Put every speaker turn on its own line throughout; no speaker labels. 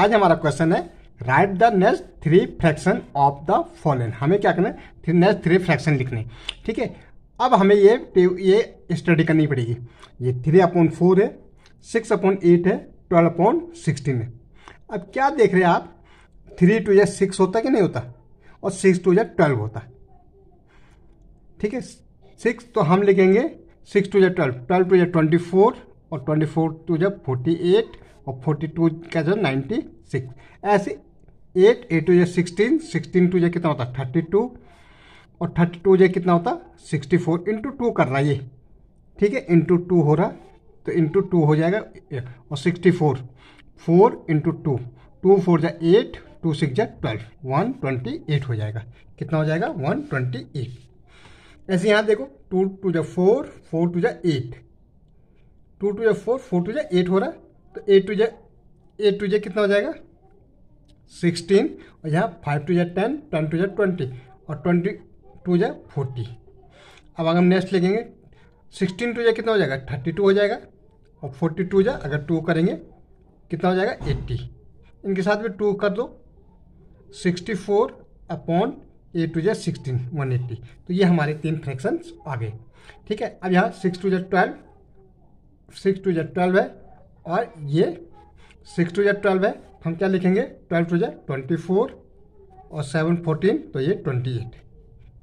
आज हमारा क्वेश्चन है write the next three fraction of the following हमें क्या करना है नेक्स्ट थ्री फ्रैक्शन लिखने ठीक है अब हमें ये ये स्टडी करनी पड़ेगी ये थ्री अपॉन फोर है सिक्स अपॉन एट है ट्वेल्व अपॉन सिक्सटीन है अब क्या देख रहे हैं आप थ्री टू या सिक्स होता कि नहीं होता और सिक्स टू या ट्वेल्व होता ठीक है सिक्स तो हम लिखेंगे सिक्स टू या ट्वेल्व ट्वेल्व टू या ट्वेंटी फोर और ट्वेंटी फोर टू या फोर्टी एट और फोर्टी टू का जो नाइन्टी सिक्स ऐसे एट एट टू जो सिक्सटीन सिक्सटीन टू जो कितना होता है थर्टी टू और थर्टी टू जो कितना होता है सिक्सटी फोर इंटू टू कर रहा है ये ठीक है इंटू टू हो रहा तो इंटू टू हो जाएगा और sixty four four into two two four जा एट टू सिक्स जा ट्वेल्व वन ट्वेंटी एट हो जाएगा कितना हो जाएगा वन ट्वेंटी एट ऐसे यहाँ देखो टू टू जा फोर फोर टू जा एट टू टू जा फोर फोर टू जा एट हो रहा है तो ए टू जेड ए टू जेड कितना हो जाएगा सिक्सटीन और यहाँ फाइव टू जेड टेन टेन टू जेड ट्वेंटी और ट्वेंटी टू जेड फोर्टी अब अगर हम नेक्स्ट लिखेंगे सिक्सटीन टू जेड कितना हो जाएगा थर्टी टू हो जाएगा और फोर्टी टू जेड अगर टू करेंगे कितना हो जाएगा एट्टी इनके साथ में टू कर दो sixty four upon eight two जेड सिक्सटीन वन एट्टी तो ये हमारे तीन फ्रैक्शन आ गए ठीक है अब यहाँ सिक्स टू जेड ट्वेल्व सिक्स टू जेड ट्वेल्व है और ये सिक्स टू जै ट्वेल्व है हम क्या लिखेंगे ट्वेल्व टू जै ट्वेंटी फोर और सेवन फोर्टीन तो ये ट्वेंटी एट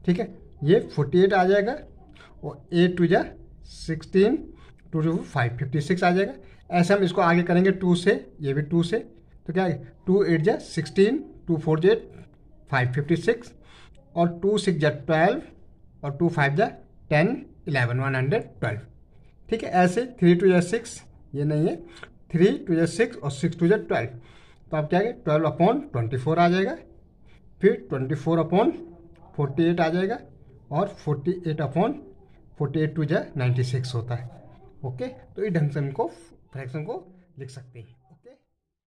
ठीक है ये फोर्टी एट आ जाएगा और एट टू जै sixteen two two five fifty six आ जाएगा ऐसे हम इसको आगे करेंगे टू से ये भी टू से तो क्या टू एट जै सिक्सटीन टू फोर जै फाइव फिफ्टी सिक्स और टू सिक्स जै ट्वेल्व और टू फाइव जै ten eleven one hundred twelve ठीक है ऐसे थ्री टू जै सिक्स ये नहीं है थ्री टू जै सिक्स और सिक्स टू जै ट्वेल्व तो आप क्या ट्वेल्व अपॉन ट्वेंटी फोर आ जाएगा फिर twenty four upon forty eight आ जाएगा और forty eight upon forty eight two जै नाइन्टी सिक्स होता है ओके तो इस ढंग से इनको फ्रैक्शन को लिख सकते हैं